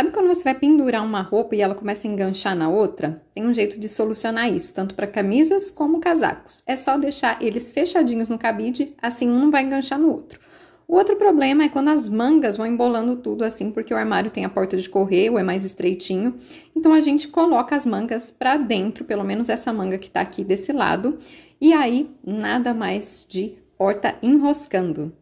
Sabe quando você vai pendurar uma roupa e ela começa a enganchar na outra? Tem um jeito de solucionar isso, tanto para camisas como casacos. É só deixar eles fechadinhos no cabide, assim um não vai enganchar no outro. O outro problema é quando as mangas vão embolando tudo assim, porque o armário tem a porta de correio, é mais estreitinho. Então a gente coloca as mangas para dentro, pelo menos essa manga que tá aqui desse lado, e aí nada mais de porta enroscando.